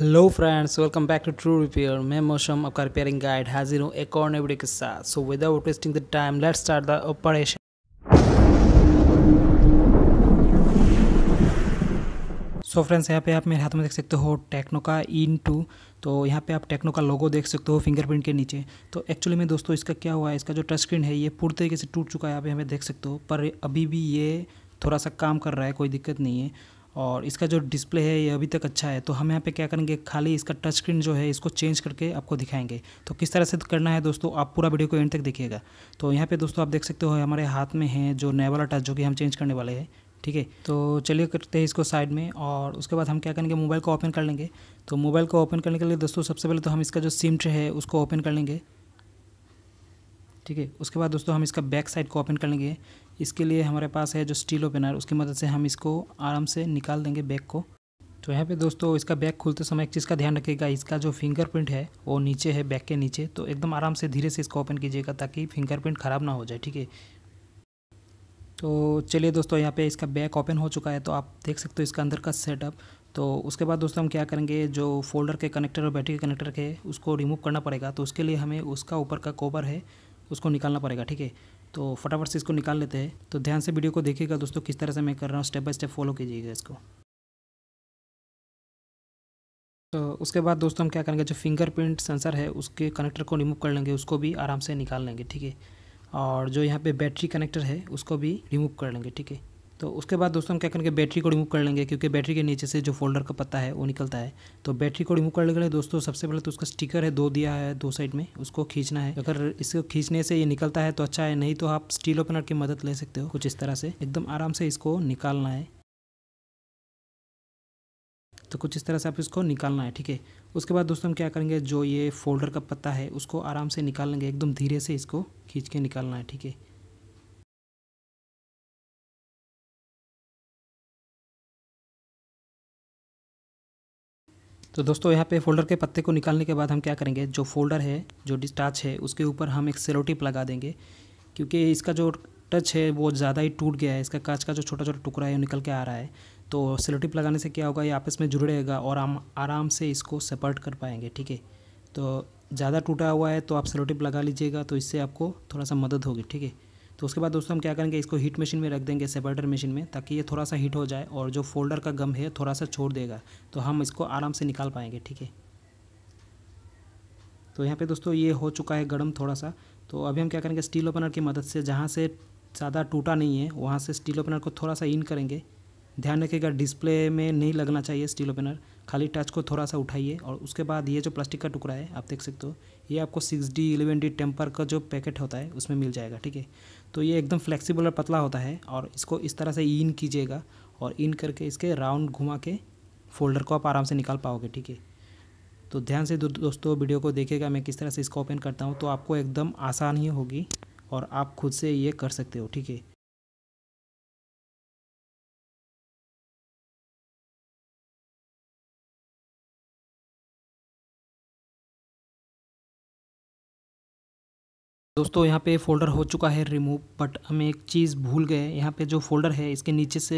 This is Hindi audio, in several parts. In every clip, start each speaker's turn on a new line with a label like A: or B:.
A: hello friends welcome back to true repair मैं मौसम आपका रिपेयरिंग गाइड हाजिर हूँ एक और नए वीडियो के साथ so without wasting the time let's start the operation so friends यहाँ पे आप मेरे हाथ में देख सकते हो टेक्नो का इन टू तो यहाँ पे आप टेक्नो का लोगो देख सकते हो फिंगरप्रिंट के नीचे तो एक्चुअली में दोस्तों इसका क्या हुआ है इसका जो टच स्क्रीन है ये पूरी तरीके से टूट चुका है आप यहाँ पे देख सकते हो पर अभी भी ये थोड़ा सा काम कर रहा है कोई दिक्कत नहीं है और इसका जो डिस्प्ले है ये अभी तक अच्छा है तो हम यहाँ पे क्या करेंगे खाली इसका टच स्क्रीन जो है इसको चेंज करके आपको दिखाएंगे तो किस तरह से करना है दोस्तों आप पूरा वीडियो को एंड तक देखिएगा तो यहाँ पे दोस्तों आप देख सकते हो हमारे हाथ में है जो नया वाला टच जो कि हम चेंज करने वाले हैं ठीक है तो चलिए करते हैं इसको साइड में और उसके बाद हम क्या करेंगे मोबाइल को ओपन कर लेंगे तो मोबाइल को ओपन करने के लिए दोस्तों सबसे पहले तो हम इसका जो सिम ट्रे है उसको ओपन कर लेंगे ठीक है उसके बाद दोस्तों हम इसका बैक साइड को ओपन कर लेंगे इसके लिए हमारे पास है जो स्टील ओपनर उसकी मदद से हम इसको आराम से निकाल देंगे बैग को तो यहाँ पे दोस्तों इसका बैग खुलते समय एक चीज़ का ध्यान रखिएगा इसका जो फिंगरप्रिंट है वो नीचे है बैक के नीचे तो एकदम आराम से धीरे से इसको ओपन कीजिएगा ताकि फिंगरप्रिंट ख़राब ना हो जाए ठीक है तो चलिए दोस्तों यहाँ पे इसका बैक ओपन हो चुका है तो आप देख सकते हो इसका अंदर का सेटअप तो उसके बाद दोस्तों हम क्या करेंगे जो फोल्डर के कनेक्टर और बैटरी के कनेक्टर के उसको रिमूव करना पड़ेगा तो उसके लिए हमें उसका ऊपर का कोबर है उसको निकालना पड़ेगा ठीक है तो फटाफट से इसको निकाल लेते हैं तो ध्यान से वीडियो को देखिएगा दोस्तों किस तरह से मैं कर रहा हूँ स्टेप बाय स्टेप फॉलो कीजिएगा इसको तो उसके बाद दोस्तों हम क्या करेंगे जो फिंगरप्रिंट सेंसर है उसके कनेक्टर को रिमूव कर लेंगे उसको भी आराम से निकाल लेंगे ठीक है और जो यहाँ पे बैटरी कनेक्टर है उसको भी रिमूव कर लेंगे ठीक है तो उसके बाद दोस्तों हम क्या करेंगे बैटरी को रिमूव कर लेंगे क्योंकि बैटरी के नीचे से जो फोल्डर का पत्ता है वो निकलता है तो बैटरी को रिमूव कर लेंगे दोस्तों सबसे पहले तो उसका स्टिकर है दो दिया है दो साइड में उसको खींचना है अगर इसको खींचने से ये निकलता है तो अच्छा है नहीं तो आप स्टील ओपनर की मदद ले सकते हो कुछ इस तरह से एकदम आराम से इसको निकालना है तो कुछ इस तरह से आप इसको निकालना है ठीक है उसके बाद दोस्तों हम क्या करेंगे जो ये फोल्डर का पत्ता है उसको आराम से निकाल लेंगे एकदम धीरे से इसको खींच के निकालना है ठीक है तो दोस्तों यहाँ पे फोल्डर के पत्ते को निकालने के बाद हम क्या करेंगे जो फोल्डर है जो डिस्टाच है उसके ऊपर हम एक सेलोटिप लगा देंगे क्योंकि इसका जो टच है वो ज़्यादा ही टूट गया है इसका कांच का जो छोटा छोटा टुकड़ा है वो निकल के आ रहा है तो सेलोटिप लगाने से क्या होगा ये आपस में जुड़ेगा और हम आराम से इसको सेपर्ट कर पाएंगे ठीक है तो ज़्यादा टूटा हुआ है तो आप सेलोटिप लगा लीजिएगा तो इससे आपको थोड़ा सा मदद होगी ठीक है तो उसके बाद दोस्तों हम क्या करेंगे इसको हीट मशीन में रख देंगे सेपरेटर मशीन में ताकि ये थोड़ा सा हीट हो जाए और जो फोल्डर का गम है थोड़ा सा छोड़ देगा तो हम इसको आराम से निकाल पाएंगे ठीक है तो यहाँ पे दोस्तों ये हो चुका है गर्म थोड़ा सा तो अभी हम क्या करेंगे स्टील ओपनर की मदद से जहाँ से ज़्यादा टूटा नहीं है वहाँ से स्टील ओपनर को थोड़ा सा इन करेंगे ध्यान रखिएगा डिस्प्ले में नहीं लगना चाहिए स्टील ओपनर खाली टच को थोड़ा सा उठाइए और उसके बाद ये जो प्लास्टिक का टुकड़ा है आप देख सकते हो ये आपको six D eleven D temper का जो पैकेट होता है उसमें मिल जाएगा ठीक है तो ये एकदम फ्लेक्सिबल और पतला होता है और इसको इस तरह से इन कीजिएगा और इन करके इसके राउंड घुमा के फोल्डर को आप आराम से निकाल पाओगे ठीक है तो ध्यान से दो, दोस्तों वीडियो को देखेगा मैं किस तरह से इसको ओपन करता हूँ तो आपको एकदम आसान ही होगी और आप खुद से ये कर सकते हो ठीक है दोस्तों यहाँ पे फ़ोल्डर हो चुका है रिमूव बट हम एक चीज़ भूल गए यहाँ पे जो फ़ोल्डर है इसके नीचे से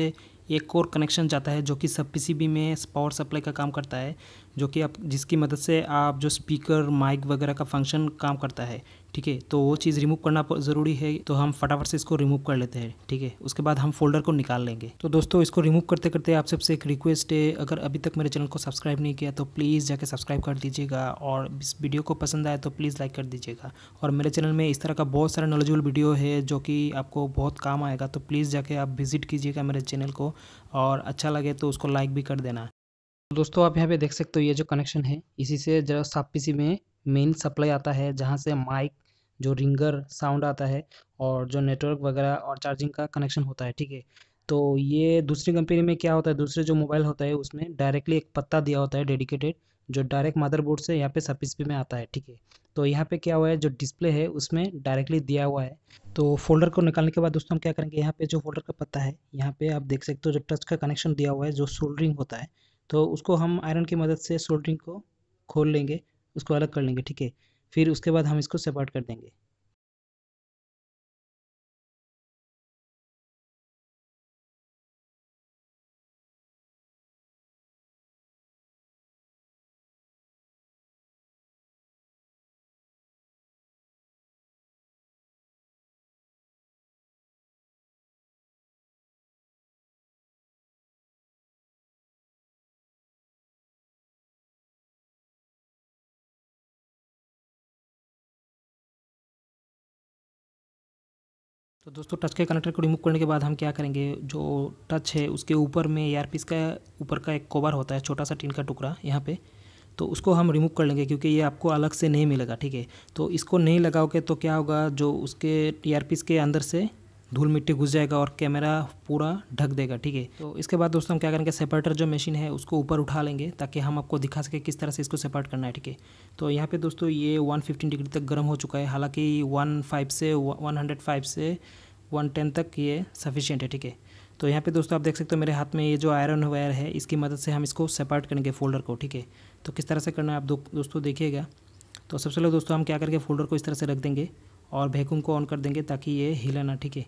A: एक और कनेक्शन जाता है जो कि सब पीसीबी में पावर सप्लाई का काम करता है जो कि आप जिसकी मदद से आप जो स्पीकर माइक वगैरह का फंक्शन काम करता है ठीक है तो वो चीज़ रिमूव करना ज़रूरी है तो हम फटाफट से इसको रिमूव कर लेते हैं ठीक है उसके बाद हम फोल्डर को निकाल लेंगे तो दोस्तों इसको रिमूव करते करते आप सबसे एक रिक्वेस्ट है अगर अभी तक मेरे चैनल को सब्सक्राइब नहीं किया तो प्लीज़ जाके सब्सक्राइब कर दीजिएगा और इस वीडियो को पसंद आए तो प्लीज़ लाइक कर दीजिएगा और मेरे चैनल में इस तरह का बहुत सारा नॉलेजेबल वीडियो है जो कि आपको बहुत काम आएगा तो प्लीज़ जाके आप विजिट कीजिएगा मेरे चैनल को और अच्छा लगे तो उसको लाइक भी कर देना तो दोस्तों आप यहाँ पे देख सकते हो ये जो कनेक्शन है इसी से जरा पीसी में मेन सप्लाई आता है जहाँ से माइक जो रिंगर साउंड आता है और जो नेटवर्क वगैरह और चार्जिंग का कनेक्शन होता है ठीक है तो ये दूसरी कंपनी में क्या होता है दूसरे जो मोबाइल होता है उसमें डायरेक्टली एक पत्ता दिया होता है डेडिकेटेड जो डायरेक्ट मदरबोर्ड से यहाँ पे सब पी में आता है ठीक है तो यहाँ पे क्या हुआ है जो डिस्प्ले है उसमें डायरेक्टली दिया हुआ है तो फोल्डर को निकालने के बाद दोस्तों हम क्या करेंगे यहाँ पे जो फोल्डर का पत्ता है यहाँ पे आप देख सकते हो जो टच का कनेक्शन दिया हुआ है जो सोल्डरिंग होता है तो उसको हम आयरन की मदद से सोल्डरिंग को खोल लेंगे उसको अलग कर लेंगे ठीक है फिर उसके बाद हम इसको सेपरेट कर देंगे तो दोस्तों टच के कनेक्टर को रिमूव करने के बाद हम क्या करेंगे जो टच है उसके ऊपर में पीस का ऊपर का एक कवर होता है छोटा सा टीन का टुकड़ा यहाँ पे तो उसको हम रिमूव कर लेंगे क्योंकि ये आपको अलग से नहीं मिलेगा ठीक है तो इसको नहीं लगाओगे तो क्या होगा जो उसके एयरपीस के अंदर से धूल मिट्टी घुस जाएगा और कैमरा पूरा ढक देगा ठीक है तो इसके बाद दोस्तों हम क्या करेंगे सेपरेटर जो मशीन है उसको ऊपर उठा लेंगे ताकि हम आपको दिखा सके किस तरह से इसको सेपरेट करना है ठीक है तो यहाँ पे दोस्तों ये 115 डिग्री तक गर्म हो चुका है हालांकि 15 से 105 से 110 तक ये सफिशियंट है ठीक है तो यहाँ पे दोस्तों आप देख सकते हो मेरे हाथ में ये जो आयरन वायर है इसकी मदद से हम इसको सेपरेट करेंगे फोल्डर को ठीक है तो किस तरह से करना है आप दोस्तों देखिएगा तो सबसे पहले दोस्तों हम क्या करके फोल्डर को इस तरह से रख देंगे और वैक्यूम को ऑन कर देंगे ताकि ये हिले ना ठीक है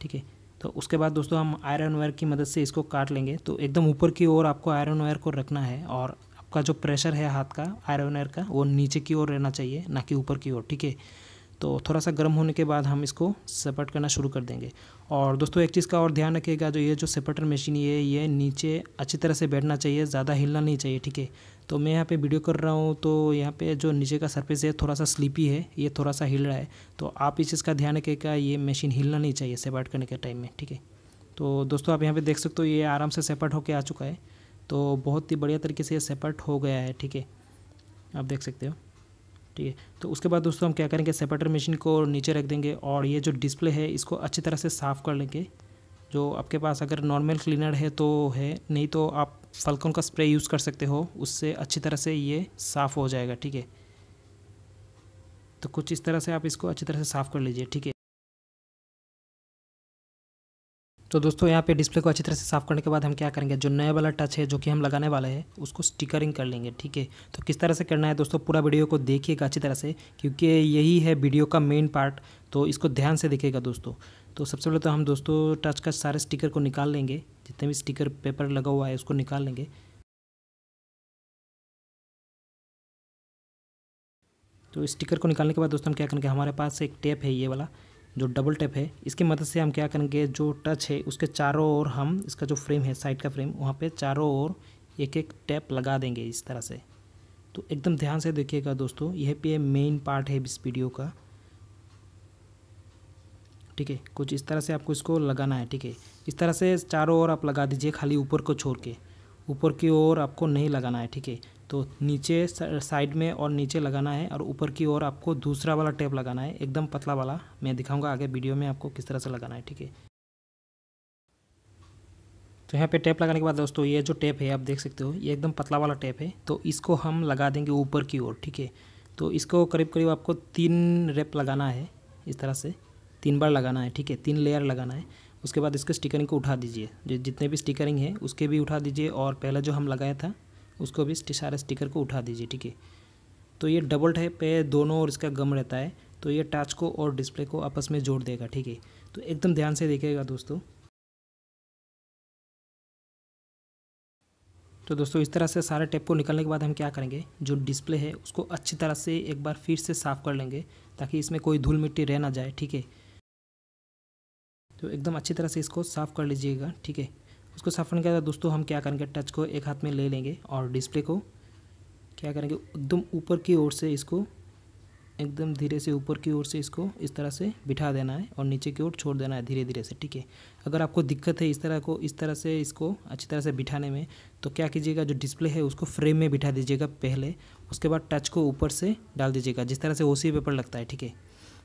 A: ठीक है तो उसके बाद दोस्तों हम आयरन वायर की मदद से इसको काट लेंगे तो एकदम ऊपर की ओर आपको आयरन वायर को रखना है और आपका जो प्रेशर है हाथ का आयरन वायर का वो नीचे की ओर रहना चाहिए ना कि ऊपर की ओर ठीक है तो थोड़ा सा गर्म होने के बाद हम इसको सेपरेट करना शुरू कर देंगे और दोस्तों एक चीज़ का और ध्यान रखिएगा जो ये जो सेपरेटर मशीन ये ये नीचे अच्छी तरह से बैठना चाहिए ज़्यादा हिलना नहीं चाहिए ठीक है तो मैं यहाँ पे वीडियो कर रहा हूँ तो यहाँ पे जो नीचे का सरफेस है थोड़ा सा स्लीपी है ये थोड़ा सा हिल रहा है तो आप इस चीज़ का ध्यान रखिएगा ये मशीन हिलना नहीं चाहिए सेपरेट करने के टाइम में ठीक है तो दोस्तों आप यहाँ पर देख सकते हो ये आराम से सेपरेट होकर आ चुका है तो बहुत ही बढ़िया तरीके से ये सेपरेट हो गया है ठीक है आप देख सकते हो ठीक है तो उसके बाद दोस्तों हम क्या करेंगे सेपरेटर मशीन को नीचे रख देंगे और ये जो डिस्प्ले है इसको अच्छी तरह से साफ़ कर लेंगे जो आपके पास अगर नॉर्मल क्लीनर है तो है नहीं तो आप फल्कन का स्प्रे यूज़ कर सकते हो उससे अच्छी तरह से ये साफ़ हो जाएगा ठीक है तो कुछ इस तरह से आप इसको अच्छी तरह से साफ़ कर लीजिए ठीक है तो दोस्तों यहाँ पे डिस्प्ले को अच्छी तरह से साफ़ करने के बाद हम क्या करेंगे जो नया वाला टच है जो कि हम लगाने वाले हैं उसको स्टिकरिंग कर लेंगे ठीक है तो किस तरह से करना है दोस्तों पूरा वीडियो को देखिएगा अच्छी तरह से क्योंकि यही है वीडियो का मेन पार्ट तो इसको ध्यान से देखिएगा दोस्तों तो सबसे पहले तो हम दोस्तों टच का सारे स्टिकर को निकाल लेंगे जितने भी स्टिकर पेपर लगा हुआ है उसको निकाल लेंगे तो स्टिकर को निकालने के बाद दोस्तों हम क्या करेंगे हमारे पास एक टेप है ये वाला जो डबल टैप है इसकी मदद से हम क्या करेंगे जो टच है उसके चारों ओर हम इसका जो फ्रेम है साइड का फ्रेम वहाँ पे चारों ओर एक एक टैप लगा देंगे इस तरह से तो एकदम ध्यान से देखिएगा दोस्तों यह पे मेन पार्ट है इस वीडियो का ठीक है कुछ इस तरह से आपको इसको लगाना है ठीक है इस तरह से चारों ओर आप लगा दीजिए खाली ऊपर को छोड़ के ऊपर की ओर आपको नहीं लगाना है ठीक है तो नीचे साइड में और नीचे लगाना है और ऊपर की ओर आपको दूसरा वाला टेप लगाना है एकदम पतला वाला मैं दिखाऊंगा आगे वीडियो में आपको किस तरह से लगाना है ठीक है तो यहाँ पे टेप लगाने के बाद दोस्तों ये जो टेप है आप देख सकते हो ये एकदम पतला वाला टेप है तो इसको हम लगा देंगे ऊपर की ओर ठीक है तो इसको करीब करीब आपको तीन रेप लगाना है इस तरह से तीन बार लगाना है ठीक है तीन लेयर लगाना है उसके बाद इसके स्टिकरिंग को उठा दीजिए जितने भी स्टिकरिंग है उसके भी उठा दीजिए और पहले जो हम लगाया था उसको भी सारा स्टिकर को उठा दीजिए ठीक है तो ये डबल टैप है दोनों और इसका गम रहता है तो ये टच को और डिस्प्ले को आपस में जोड़ देगा ठीक है तो एकदम ध्यान से देखिएगा दोस्तों तो दोस्तों इस तरह से सारे टेप को निकलने के बाद हम क्या करेंगे जो डिस्प्ले है उसको अच्छी तरह से एक बार फिर से साफ़ कर लेंगे ताकि इसमें कोई धूल मिट्टी रह ना जाए ठीक है तो एकदम अच्छी तरह से इसको साफ़ कर लीजिएगा ठीक है उसको साफ करने के बाद दोस्तों हम क्या करेंगे टच को एक हाथ में ले लेंगे और डिस्प्ले को क्या करेंगे एकदम ऊपर की ओर से इसको एकदम धीरे से ऊपर की ओर से इसको इस तरह से बिठा देना है और नीचे की ओर छोड़ देना है धीरे धीरे से ठीक है अगर आपको दिक्कत है इस तरह को इस तरह से इसको अच्छी तरह से बिठाने में तो क्या कीजिएगा जो डिस्प्ले है उसको फ्रेम में बिठा दीजिएगा पहले उसके बाद टच को ऊपर से डाल दीजिएगा जिस तरह से ओ पेपर लगता है ठीक है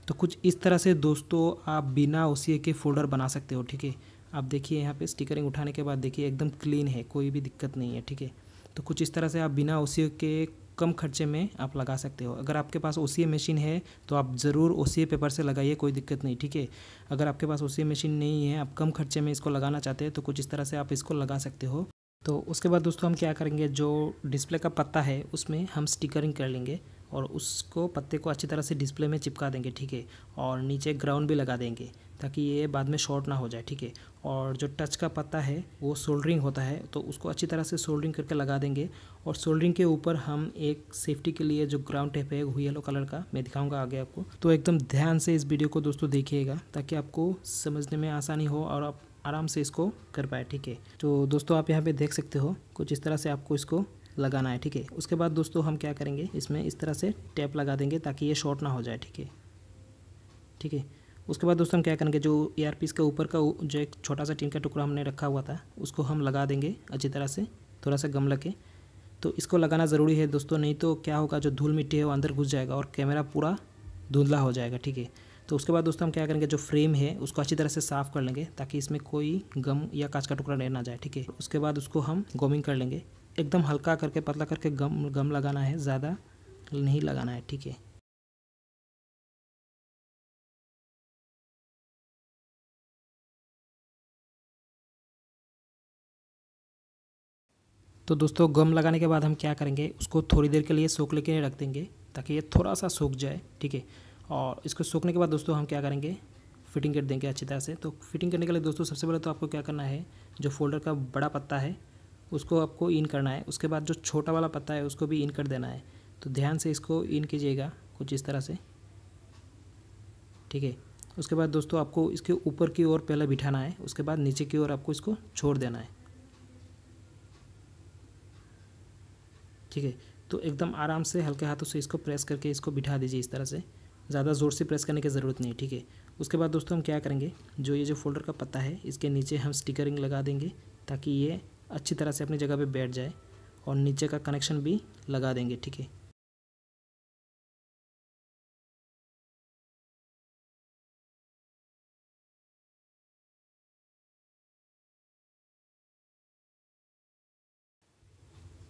A: तो कुछ इस तरह से दोस्तों आप बिना ओ के फोल्डर बना सकते हो ठीक है आप देखिए यहाँ पे स्टिकरिंग उठाने के बाद देखिए एकदम क्लीन है कोई भी दिक्कत नहीं है ठीक है तो कुछ इस तरह से आप बिना ओ के कम खर्चे में आप लगा सकते हो अगर आपके पास ओ मशीन है तो आप ज़रूर ओ पेपर से लगाइए कोई दिक्कत नहीं ठीक है अगर आपके पास ओ मशीन नहीं है आप कम खर्चे में इसको लगाना चाहते हैं तो कुछ इस तरह से आप इसको लगा सकते हो तो उसके बाद दोस्तों हम क्या करेंगे जो डिस्प्ले का पत्ता है उसमें हम स्टिकरिंग कर लेंगे और उसको पत्ते को अच्छी तरह से डिस्प्ले में चिपका देंगे ठीक है और नीचे ग्राउंड भी लगा देंगे ताकि ये बाद में शॉर्ट ना हो जाए ठीक है और जो टच का पत्ता है वो सोल्डरिंग होता है तो उसको अच्छी तरह से सोल्डरिंग करके लगा देंगे और सोल्डरिंग के ऊपर हम एक सेफ्टी के लिए जो ग्राउंड टेप है वो येलो कलर का मैं दिखाऊंगा आगे आपको तो एकदम ध्यान से इस वीडियो को दोस्तों देखिएगा ताकि आपको समझने में आसानी हो और आप आराम से इसको कर पाए ठीक है तो दोस्तों आप यहाँ पे देख सकते हो कुछ इस तरह से आपको इसको लगाना है ठीक है उसके बाद दोस्तों हम क्या करेंगे इसमें इस तरह से टैप लगा देंगे ताकि ये शॉर्ट ना हो जाए ठीक है ठीक है उसके बाद दोस्तों हम क्या करेंगे जो एयर पीस के ऊपर का जो एक छोटा सा टीन का टुकड़ा हमने रखा हुआ था उसको हम लगा देंगे अच्छी तरह से थोड़ा सा गम लगे तो इसको लगाना ज़रूरी है दोस्तों नहीं तो क्या होगा जो धूल मिट्टी है वो अंदर घुस जाएगा और कैमरा पूरा धुंधला हो जाएगा ठीक है तो उसके बाद दोस्तों हम क्या करेंगे जो फ्रेम है उसको अच्छी तरह से साफ़ कर लेंगे ताकि इसमें कोई गम या कांच का टुकड़ा रह ना जाए ठीक है उसके बाद उसको हम गोमिंग कर लेंगे एकदम हल्का करके पतला करके गम गम लगाना है ज़्यादा नहीं लगाना है ठीक है तो दोस्तों गम लगाने के बाद हम क्या करेंगे उसको थोड़ी देर के लिए सूख लेके रख देंगे ताकि ये थोड़ा सा सूख जाए ठीक है और इसको सूखने के बाद दोस्तों हम क्या करेंगे फिटिंग कर देंगे अच्छी तरह से तो फिटिंग करने के लिए दोस्तों सबसे पहले तो आपको क्या करना है जो फोल्डर का बड़ा पत्ता है उसको आपको इन करना है उसके बाद जो छोटा वाला पत्ता है उसको भी इन कर देना है तो ध्यान से इसको इन कीजिएगा कुछ इस तरह से ठीक है उसके बाद दोस्तों आपको इसके ऊपर की ओर पहले बिठाना है उसके बाद नीचे की ओर आपको इसको छोड़ देना है ठीक है तो एकदम आराम से हल्के हाथों से इसको प्रेस करके इसको बिठा दीजिए इस तरह से ज़्यादा ज़ोर से प्रेस करने की ज़रूरत नहीं है ठीक है उसके बाद दोस्तों हम क्या करेंगे जो ये जो फोल्डर का पत्ता है इसके नीचे हम स्टिकरिंग लगा देंगे ताकि ये अच्छी तरह से अपनी जगह पे बैठ जाए और नीचे का कनेक्शन भी लगा देंगे ठीक है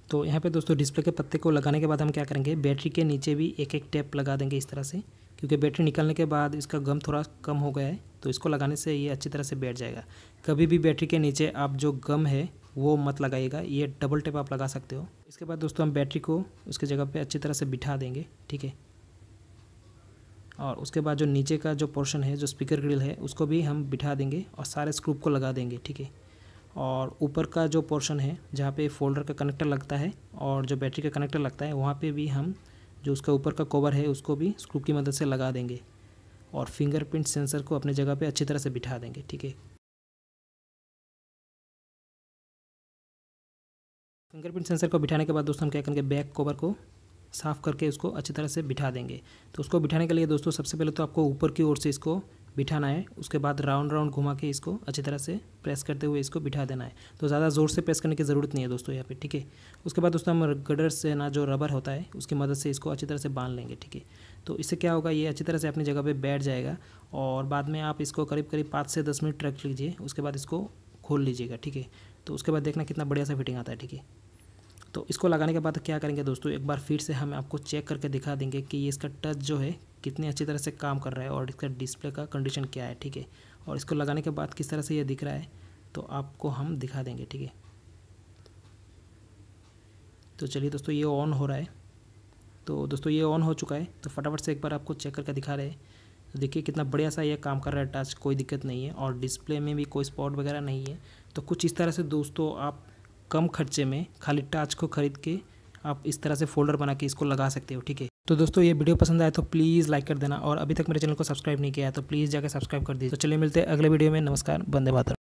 A: तो यहाँ पे दोस्तों डिस्प्ले के पत्ते को लगाने के बाद हम क्या करेंगे बैटरी के नीचे भी एक एक टैप लगा देंगे इस तरह से क्योंकि बैटरी निकलने के बाद इसका गम थोड़ा कम हो गया है तो इसको लगाने से ये अच्छी तरह से बैठ जाएगा कभी भी बैटरी के नीचे आप जो गम है वो मत लगाइएगा ये डबल टेप आप लगा सकते हो इसके बाद दोस्तों हम बैटरी को उसके जगह पे अच्छी तरह से बिठा देंगे ठीक है और उसके बाद जो नीचे का जो पोर्शन है जो स्पीकर ग्रिल है उसको भी हम बिठा देंगे और सारे स्क्रूप को लगा देंगे ठीक है और ऊपर का जो पोर्शन है जहाँ पे फोल्डर का कनेक्टर लगता है और जो बैटरी का कनेक्टर लगता है वहाँ पे भी हम जो उसका ऊपर का कवर है उसको भी स्क्रूप की मदद से लगा देंगे और फिंगरप्रिंट सेंसर को अपने जगह पे अच्छी तरह से बिठा देंगे ठीक है फिंगरप्रिंट सेंसर को बिठाने के बाद दोस्तों हम क्या करेंगे बैक कवर को साफ़ करके उसको अच्छी तरह से बिठा देंगे तो उसको बिठाने के लिए दोस्तों सबसे पहले तो आपको ऊपर की ओर से इसको बिठाना है उसके बाद राउंड राउंड घुमा के इसको अच्छी तरह से प्रेस करते हुए इसको बिठा देना है तो ज़्यादा ज़ोर से प्रेस करने की ज़रूरत नहीं है दोस्तों यहाँ पे ठीक है उसके बाद दोस्तों हम गडर से ना जो रबर होता है उसकी मदद से इसको अच्छी तरह से बांध लेंगे ठीक है तो इससे क्या होगा ये अच्छी तरह से अपनी जगह पर बैठ जाएगा और बाद में आप इसको करीब करीब पाँच से दस मिनट रख लीजिए उसके बाद इसको खोल लीजिएगा ठीक है तो उसके बाद देखना कितना बढ़िया सा फिटिंग आता है ठीक है तो इसको लगाने के बाद क्या करेंगे दोस्तों एक बार फिर से हम आपको चेक करके दिखा देंगे कि ये इसका टच जो है कितनी अच्छी तरह से काम कर रहा है और इसका डिस्प्ले का कंडीशन क्या है ठीक है और इसको लगाने के बाद किस तरह से ये दिख रहा है तो आपको हम दिखा देंगे ठीक है तो चलिए दोस्तों ये ऑन हो रहा है तो दोस्तों ये ऑन हो चुका है तो फटाफट से एक बार आपको चेक करके दिखा रहे हैं देखिए कितना बढ़िया सा ये काम कर रहा है टच कोई दिक्कत नहीं है और डिस्प्ले में भी कोई स्पॉट वगैरह नहीं है तो कुछ इस तरह से दोस्तों आप कम खर्चे में खाली टाच को खरीद के आप इस तरह से फोल्डर बना के इसको लगा सकते हो ठीक है तो दोस्तों ये वीडियो पसंद आए तो प्लीज़ लाइक कर देना और अभी तक मेरे चैनल को सब्सक्राइब नहीं किया है तो प्लीज़ जाकर सब्सक्राइब कर दीजिए तो चलिए मिलते हैं अगले वीडियो में नमस्कार बंदे मातर